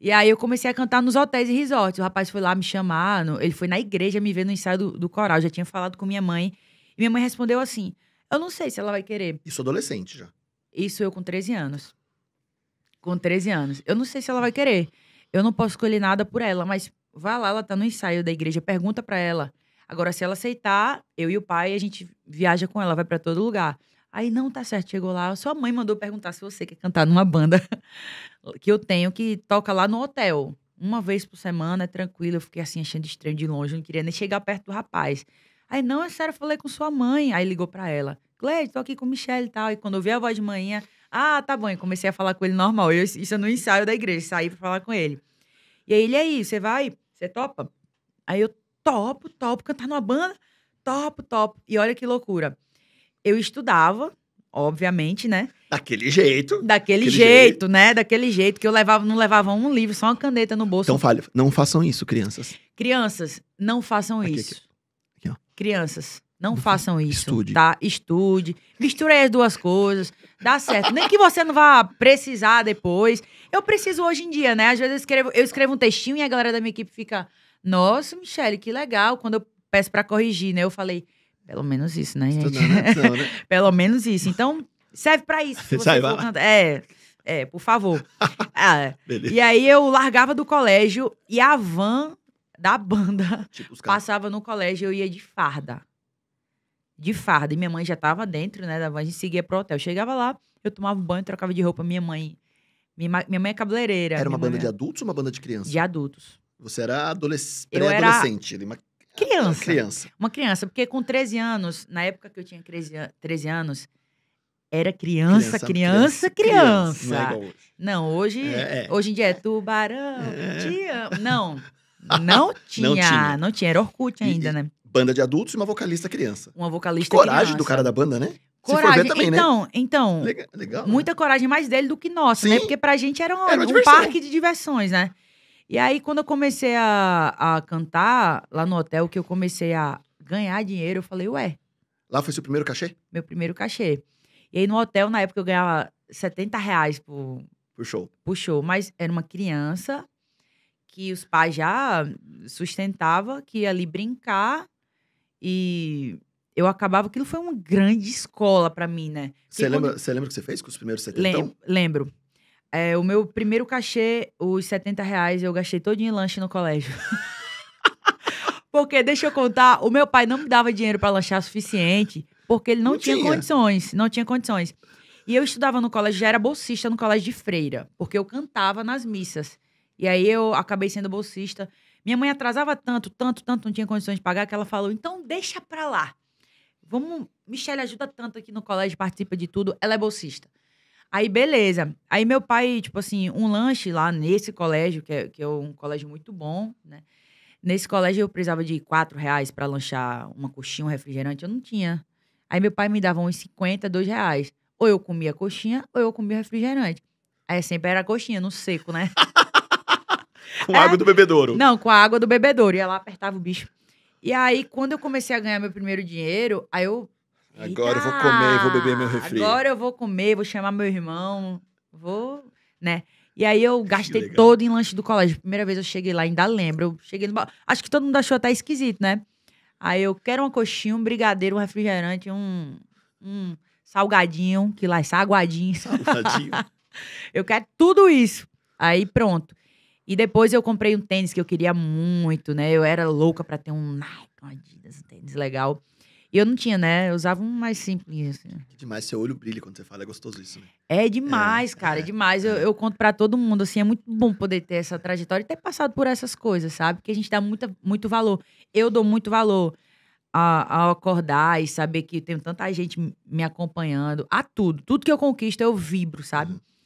E aí eu comecei a cantar nos hotéis e resorts. O rapaz foi lá me chamar, no, ele foi na igreja me ver no ensaio do, do coral. Eu já tinha falado com minha mãe. E minha mãe respondeu assim: Eu não sei se ela vai querer. Isso adolescente já. Isso eu com 13 anos. Com 13 anos. Eu não sei se ela vai querer. Eu não posso escolher nada por ela, mas vá lá, ela tá no ensaio da igreja, pergunta para ela. Agora, se ela aceitar, eu e o pai, a gente viaja com ela, vai para todo lugar. Aí não tá certo, chegou lá. Sua mãe mandou perguntar se você quer cantar numa banda que eu tenho que toca lá no hotel. Uma vez por semana, é tranquilo. Eu fiquei assim, achando estranho de longe, não queria nem chegar perto do rapaz. Aí, não, é sério, eu falei com sua mãe. Aí ligou para ela. Cleide, tô aqui com o Michelle e tal. E quando eu vi a voz de manhã, ah, tá bom. E comecei a falar com ele normal. Eu, isso eu no ensaio da igreja, saí pra falar com ele. E aí ele, aí, você vai? Você topa? Aí eu topo, topo, cantar numa banda, topo, topo. E olha que loucura eu estudava, obviamente, né? Daquele jeito. Daquele, jeito, jeito, né? Daquele jeito que eu levava, não levava um livro, só uma caneta no bolso. Então fale, não façam isso, crianças. Crianças, não façam aqui, isso. Aqui. Aqui, crianças, não, uhum. façam isso, Estude. tá? Estude, misture as duas coisas, dá certo. Nem que você não vá precisar depois. Eu preciso hoje em dia, né? Às vezes eu escrevo, eu escrevo um textinho e a galera da minha equipe fica: "Nossa, Michele, que legal". Quando eu peço para corrigir, né? Eu falei: pelo menos isso, né, gente? É né? Pelo menos isso. Então, serve para isso. Se você for É, é, por favor. Ah, e aí eu largava do colégio e a van da banda tipo, passava no colégio, eu ia de farda. De farda. E minha mãe já tava dentro, né, da van, a gente seguia pro hotel. Eu chegava lá, eu tomava um banho, trocava de roupa. Minha mãe. Minha, minha mãe é cabeleireira. Era uma banda mãe... É. de adultos ou uma banda de crianças? De adultos. Você era pré-adolescente. Era... Criança. Criança. Uma criança. Porque com 13 anos, na época que eu tinha 13 anos, era criança, criança, criança. criança, criança. criança. Não, é não, hoje, é, é. hoje em dia é tubarão, é. Não, não tinha, não tinha, não tinha, era Orkut ainda, e, né? Banda de adultos e uma vocalista criança. Uma vocalista que coragem criança. do cara da banda, né? Coragem. Ver, também, né? então, né? então legal, legal, né? muita né? coragem mais dele do que nossa, né? Sim. né? Porque pra gente era um, era um parque de diversões, né? E aí, quando eu comecei a, a cantar lá no hotel, que eu comecei a ganhar dinheiro, eu falei, ué. Lá foi seu primeiro cachê? Meu primeiro cachê. E aí, no hotel, na época, eu ganhava 70 reais por. Por show. Por show. Mas era uma criança que os pais já sustentava que ia ali brincar e eu acabava. Aquilo foi uma grande escola para mim, né? Você lembra, quando... lembra o que você fez com os primeiros 70? Lem, lembro. É, o meu primeiro cachê, os 70 reais, eu gastei todo em lanche no colégio. porque, deixa eu contar, o meu pai não me dava dinheiro para lanchar suficiente, porque ele não, não tinha, tinha condições, não tinha condições. E eu estudava no colégio, já era bolsista no colégio de freira, porque eu cantava nas missas. E aí eu acabei sendo bolsista. Minha mãe atrasava tanto, tanto, tanto, não tinha condições de pagar, que ela falou: então deixa pra lá. Vamos. Michelle ajuda tanto aqui no colégio, participa de tudo. Ela é bolsista. Aí, beleza. Aí, meu pai, tipo assim, um lanche lá nesse colégio, que é, que é um colégio muito bom, né? Nesse colégio eu precisava de quatro reais para lanchar uma coxinha, um refrigerante, eu não tinha. Aí meu pai me dava uns 50, dois reais. Ou eu comia coxinha, ou eu comia refrigerante. Aí sempre era coxinha, no seco, né? com é... água do bebedouro. Não, com a água do bebedouro. Ia lá, apertava o bicho. E aí, quando eu comecei a ganhar meu primeiro dinheiro, aí eu Agora eu vou comer, vou beber meu refri. Agora eu vou comer, vou chamar meu irmão, vou, né? E aí eu gastei todo em lanche do colégio. Primeira vez eu cheguei lá, ainda lembro. Eu cheguei no... Acho que todo mundo achou até esquisito, né? Aí eu quero uma coxinha, um brigadeiro, um refrigerante, um, um salgadinho, que lá é saguadinho. Salgadinho. eu quero tudo isso. Aí pronto. E depois eu comprei um tênis que eu queria muito, né? Eu era louca para ter um Nike, um Adidas, um tênis legal. E eu não tinha, né? Eu usava um mais simples. Assim. Que é demais, seu olho brilha quando você fala, é gostoso isso, né? É demais, é, cara, é, é demais. É. Eu, eu, conto para todo mundo, assim, é muito bom poder ter essa trajetória e ter passado por essas coisas, sabe? Porque a gente dá muita, muito valor. Eu dou muito valor ao acordar e saber que tem tanta gente me acompanhando, a tudo. Tudo que eu conquisto, eu vibro, sabe? Uhum.